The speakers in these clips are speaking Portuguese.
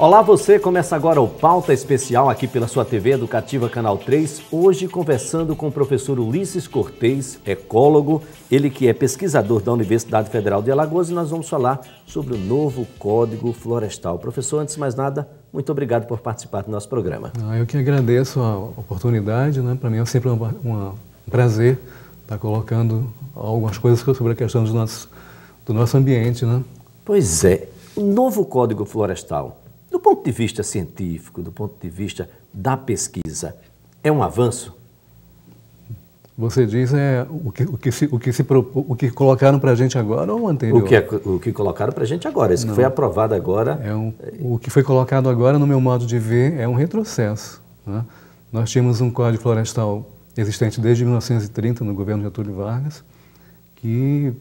Olá você, começa agora o Pauta Especial aqui pela sua TV Educativa Canal 3, hoje conversando com o professor Ulisses Cortez, ecólogo, ele que é pesquisador da Universidade Federal de Alagoas e nós vamos falar sobre o novo Código Florestal. Professor, antes de mais nada, muito obrigado por participar do nosso programa. Ah, eu que agradeço a oportunidade, né? para mim é sempre uma, um prazer estar tá colocando algumas coisas sobre a questão do nosso, do nosso ambiente. Né? Pois é, o novo Código Florestal, do ponto de vista científico, do ponto de vista da pesquisa, é um avanço? Você diz é, o, que, o, que se, o, que se, o que colocaram para a gente agora ou o anterior? O que, é, o que colocaram para a gente agora, Isso Não. que foi aprovado agora. É um, o que foi colocado agora, no meu modo de ver, é um retrocesso. Né? Nós tínhamos um código florestal existente desde 1930 no governo Getúlio Vargas, que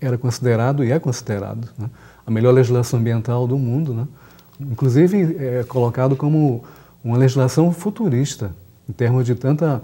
era considerado e é considerado né? a melhor legislação ambiental do mundo. Né? inclusive é colocado como uma legislação futurista, em termos de tanta,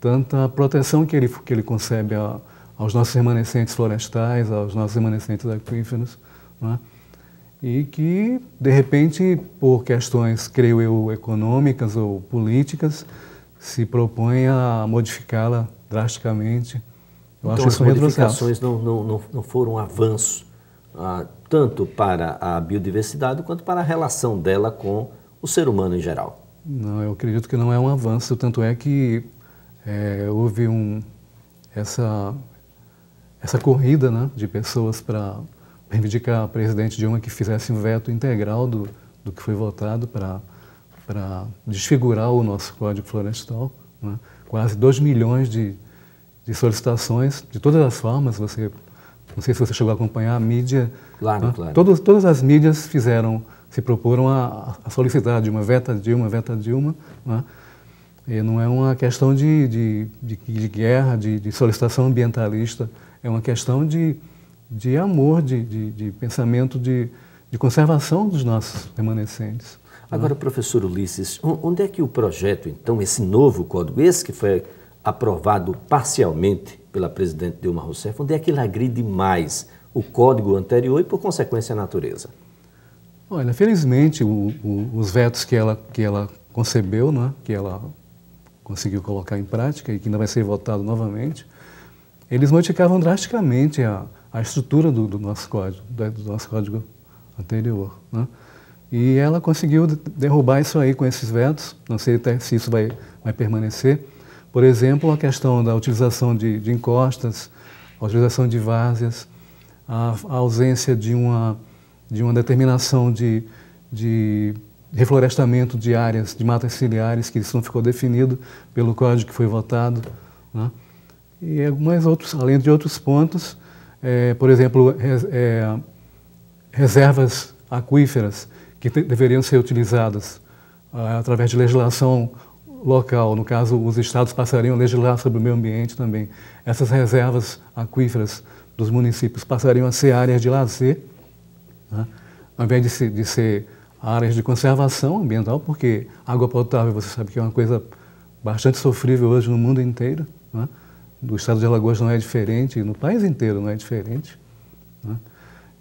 tanta proteção que ele, que ele concebe a, aos nossos remanescentes florestais, aos nossos remanescentes aquíferos, né? e que, de repente, por questões, creio eu, econômicas ou políticas, se propõe a modificá-la drasticamente. Eu então, acho as isso modificações não, não, não, foram um avanço. Ah, tanto para a biodiversidade quanto para a relação dela com o ser humano em geral. Não, eu acredito que não é um avanço, tanto é que é, houve um, essa, essa corrida né, de pessoas para reivindicar a presidente Dilma que fizesse um veto integral do, do que foi votado para desfigurar o nosso Código Florestal. Né? Quase 2 milhões de, de solicitações, de todas as formas, você não sei se você chegou a acompanhar a mídia. Claro, né? claro. Todos, todas as mídias fizeram, se proporam a, a solicitar uma veta Dilma, veta Dilma. Né? E não é uma questão de, de, de, de guerra, de, de, solicitação ambientalista, é uma questão de, de amor, de, de, de pensamento de, de conservação dos nossos remanescentes. Né? Agora, professor Ulisses, onde é que o projeto, então, esse novo código, esse que foi aprovado parcialmente pela presidente Dilma Rousseff, onde é que ele agride mais o código anterior e, por consequência, a natureza? Olha, felizmente, o, o, os vetos que ela, que ela concebeu, né, que ela conseguiu colocar em prática e que ainda vai ser votado novamente, eles modificavam drasticamente a, a estrutura do, do nosso código, do, do nosso código anterior. Né? E ela conseguiu derrubar isso aí com esses vetos, não sei até se isso vai, vai permanecer, por exemplo, a questão da utilização de, de encostas, a utilização de várzeas, a, a, ausência de uma, de uma determinação de, de reflorestamento de áreas, de matas ciliares, que isso não ficou definido pelo código que foi votado. Né? E mais outros, além de outros pontos, é, por exemplo, é, reservas aquíferas que deveriam ser utilizadas ah, através de legislação local. No caso, os estados passariam a legislar sobre o meio ambiente também. Essas reservas aquíferas dos municípios passariam a ser áreas de lazer, né? ao invés de ser, de ser áreas de conservação ambiental, porque água potável, você sabe que é uma coisa bastante sofrível hoje no mundo inteiro. Né? No estado de Alagoas não é diferente, no país inteiro não é diferente. Né?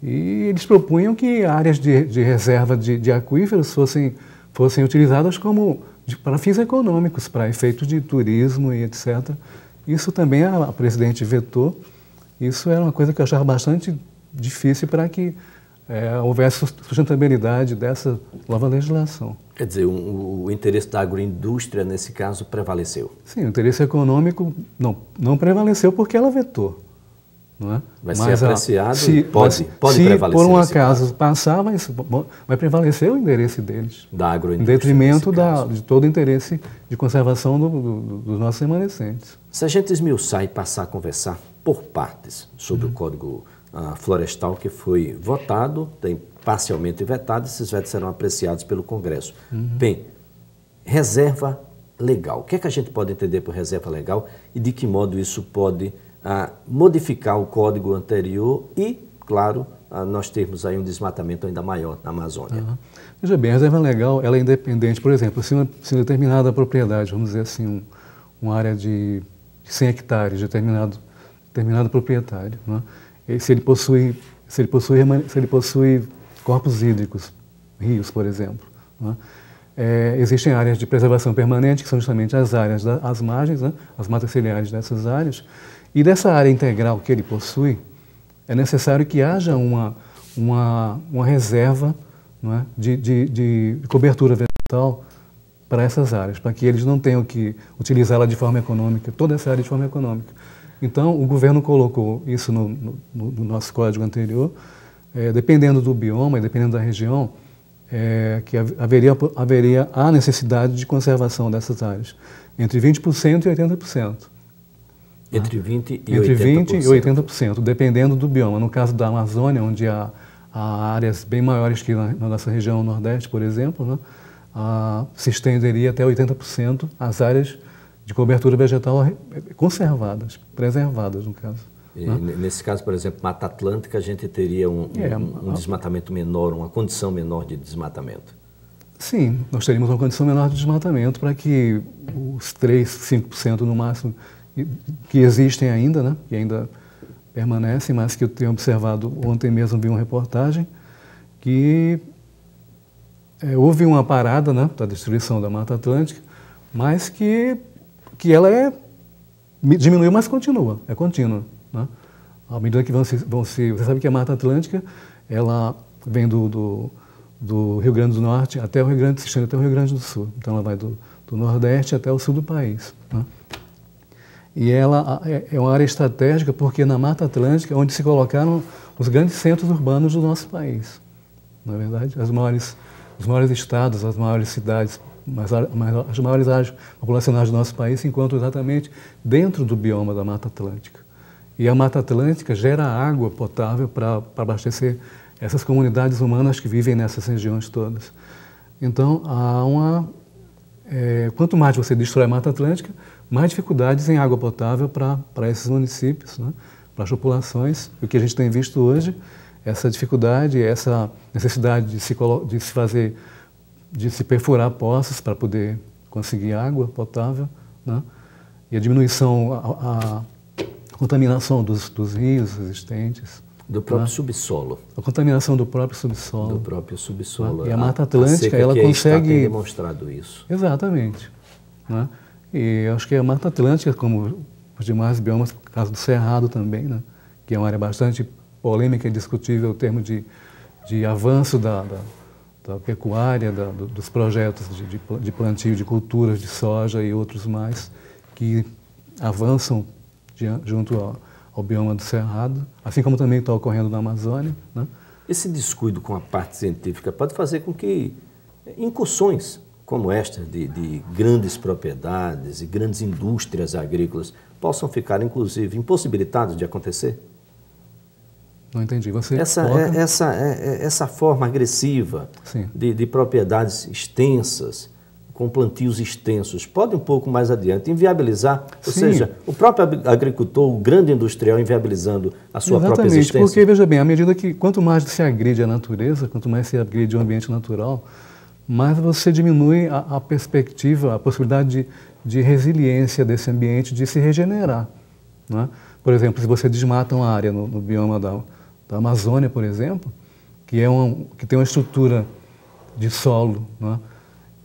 E eles propunham que áreas de, de reserva de, de aquíferos fossem, fossem utilizadas como de, para fins econômicos, para efeitos de turismo e etc. Isso também a, a presidente vetou. Isso era uma coisa que eu achava bastante difícil para que é, houvesse sustentabilidade dessa nova legislação. Quer dizer, o, o interesse da agroindústria, nesse caso, prevaleceu? Sim, o interesse econômico não, não prevaleceu porque ela vetou. Não é? Vai mas, ser apreciado se, pode, mas, pode se prevalecer. Se por um acaso passar, vai, vai prevalecer o interesse deles. Da agroindústria. Em detrimento da, de todo o interesse de conservação do, do, do, dos nossos remanescentes. Se a gente esmiuçar e passar a conversar por partes sobre uhum. o Código uh, Florestal que foi votado, tem parcialmente vetado, esses vetos serão apreciados pelo Congresso. Uhum. Bem, reserva legal. O que é que a gente pode entender por reserva legal e de que modo isso pode a modificar o código anterior e, claro, nós termos aí um desmatamento ainda maior na Amazônia. Uhum. Veja bem, a reserva legal ela é independente. Por exemplo, se uma, se determinada propriedade, vamos dizer assim, um, uma área de 100 hectares, de determinado, determinado proprietário, né? e, se ele possui, se ele possui, se ele possui corpos hídricos, rios, por exemplo, né? é, existem áreas de preservação permanente, que são justamente as áreas, da, as margens, né? as matas ciliares dessas áreas, e dessa área integral que ele possui, é necessário que haja uma, uma, uma reserva é? de, de, de cobertura vegetal para essas áreas, para que eles não tenham que utilizá-la de forma econômica, toda essa área de forma econômica. Então, o governo colocou isso no, no, no nosso código anterior, é, dependendo do bioma e dependendo da região, é, que haveria, haveria a necessidade de conservação dessas áreas, entre 20% e 80%. Entre 20 e Entre 20 80%. 20 e 80%, dependendo do bioma. No caso da Amazônia, onde há, há áreas bem maiores que na, na nossa região Nordeste, por exemplo, né, a, se estenderia até 80% as áreas de cobertura vegetal conservadas, preservadas, no caso. E, né? Nesse caso, por exemplo, Mata Atlântica, a gente teria um, é, um, um desmatamento menor, uma condição menor de desmatamento. Sim, nós teríamos uma condição menor de desmatamento para que os 3, 5% no máximo que existem ainda, né? que ainda permanecem, mas que eu tenho observado ontem mesmo, vi uma reportagem, que é, houve uma parada né, da destruição da Mata Atlântica, mas que, que ela é, diminuiu, mas continua, é contínua. Né? À medida que vão se, vão se... Você sabe que a Mata Atlântica, ela vem do, do, do Rio Grande do Norte até o Rio Grande do Sul, até o Rio Grande do Sul. Então ela vai do, do Nordeste até o Sul do país. Né? e ela é, é uma área estratégica porque na Mata Atlântica é onde se colocaram os grandes centros urbanos do nosso país. Na é verdade, as maiores, os maiores estados, as maiores cidades, as maiores áreas populacionais do nosso país se encontram exatamente dentro do bioma da Mata Atlântica. E a Mata Atlântica gera água potável para abastecer essas comunidades humanas que vivem nessas regiões todas. Então, há uma. É, quanto mais você destrói a Mata Atlântica, mais dificuldades em água potável para esses municípios, né? para as populações. O que a gente tem visto hoje, essa dificuldade, essa necessidade de se, de se fazer, de se perfurar poços para poder conseguir água potável, né? e a diminuição, a, a contaminação dos, dos, rios existentes. Do próprio né? subsolo. A contaminação do próprio subsolo. Do próprio subsolo. Né? E a Mata Atlântica, a ela consegue. Está demonstrado isso. Exatamente. Né? E acho que é a Mata Atlântica, como os demais biomas, por causa do Cerrado também, né? que é uma área bastante polêmica e discutível o termo de, de avanço da, da, da pecuária, da, do, dos projetos de, de plantio de culturas de soja e outros mais, que avançam junto ao, ao, bioma do Cerrado, assim como também está ocorrendo na Amazônia. Né? Esse descuido com a parte científica pode fazer com que incursões como esta, de, de grandes propriedades e grandes indústrias agrícolas, possam ficar, inclusive, impossibilitados de acontecer? Não entendi. Você essa, é, coloca... é, essa, é, essa forma agressiva de, de, propriedades extensas, com plantios extensos, pode um pouco mais adiante inviabilizar, ou Sim. seja, o próprio agricultor, o grande industrial, inviabilizando a sua Exatamente, própria existência. Exatamente, Porque, veja bem, à medida que quanto mais se agride a natureza, quanto mais se agride o ambiente natural, mas você diminui a, a perspectiva, a possibilidade de, de, resiliência desse ambiente, de se regenerar. Né? Por exemplo, se você desmata uma área no, no bioma da, da, Amazônia, por exemplo, que, é uma, que tem uma estrutura de solo né?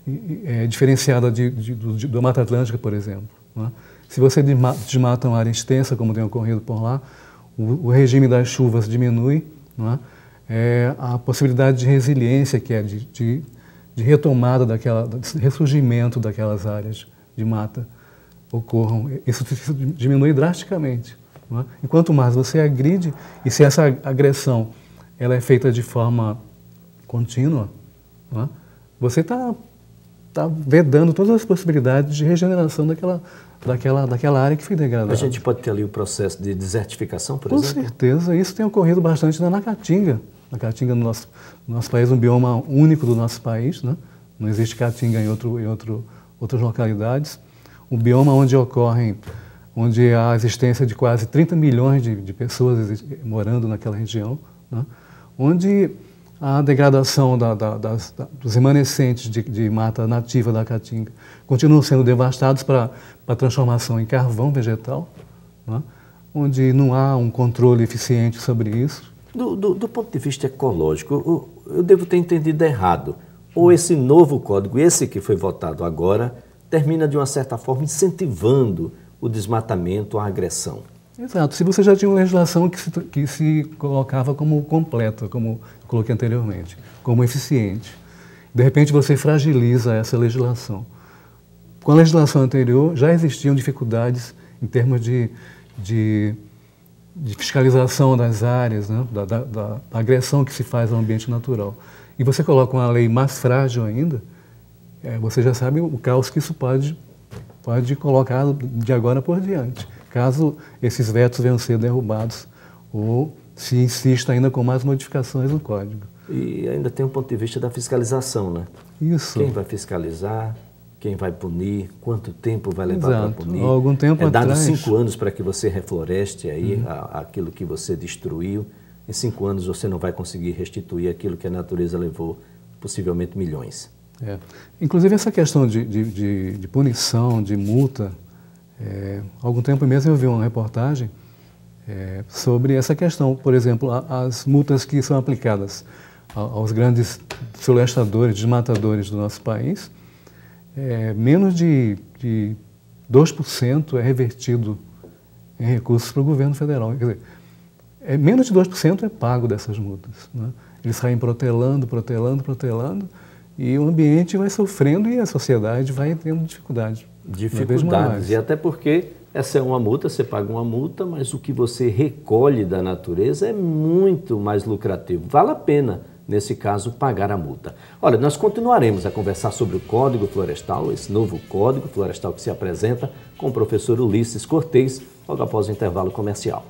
e, é, diferenciada de, de, do, do Mata Atlântica, por exemplo. Né? Se você desmata uma área extensa, como tem ocorrido por lá, o, o regime das chuvas diminui, é? É, a possibilidade de resiliência, que é de de retomada daquela, ressurgimento daquelas áreas de mata ocorram. Isso, isso diminui drasticamente. É? Enquanto mais você agride, e se essa agressão ela é feita de forma contínua, é? você está tá vedando todas as possibilidades de regeneração daquela, daquela, daquela área que foi degradada. A gente pode ter ali o processo de desertificação, por Com exemplo? Com certeza, isso tem ocorrido bastante na Nacatinga. A Caatinga, no nosso, no nosso país, é um bioma único do nosso país, né? não existe Caatinga em, outro, em outro, outras localidades. Um bioma onde ocorrem, onde há a existência de quase 30 milhões de, de pessoas morando naquela região, né? onde a degradação da, da, das, da, dos remanescentes de, de, mata nativa da Caatinga continuam sendo devastados para a transformação em carvão vegetal, né? onde não há um controle eficiente sobre isso. Do, do, do ponto de vista ecológico, eu devo ter entendido errado. Ou esse novo código, esse que foi votado agora, termina de uma certa forma incentivando o desmatamento, a agressão. Exato. Se você já tinha uma legislação que se, que se colocava como completa, como coloquei anteriormente, como eficiente, de repente você fragiliza essa legislação. Com a legislação anterior já existiam dificuldades em termos de, de de fiscalização das áreas, né? da, da, da, agressão que se faz ao ambiente natural, e você coloca uma lei mais frágil ainda, é, você já sabe o caos que isso pode, pode colocar de agora por diante, caso esses vetos venham a ser derrubados ou se insista ainda com mais modificações no código. E ainda tem o um ponto de vista da fiscalização, né? Isso. Quem vai fiscalizar? quem vai punir, quanto tempo vai levar para punir. Algum tempo é dado atrás. cinco anos para que você refloreste aí uhum. a, aquilo que você destruiu. Em cinco anos você não vai conseguir restituir aquilo que a natureza levou, possivelmente milhões. É. Inclusive essa questão de, de, de, de punição, de multa, é, algum tempo mesmo eu vi uma reportagem é, sobre essa questão. Por exemplo, a, as multas que são aplicadas aos grandes florestadores, desmatadores do nosso país, é, menos de, de 2% é revertido em recursos para o governo federal. Quer dizer, é, menos de 2% é pago dessas multas. Né? Eles saem protelando, protelando, protelando, e o ambiente vai sofrendo e a sociedade vai tendo dificuldade. É Dificuldades, e até porque essa é uma multa, você paga uma multa, mas o que você recolhe da natureza é muito mais lucrativo. Vale a pena nesse caso, pagar a multa. Olha, nós continuaremos a conversar sobre o Código Florestal, esse novo Código Florestal que se apresenta com o professor Ulisses Cortez, logo após o intervalo comercial.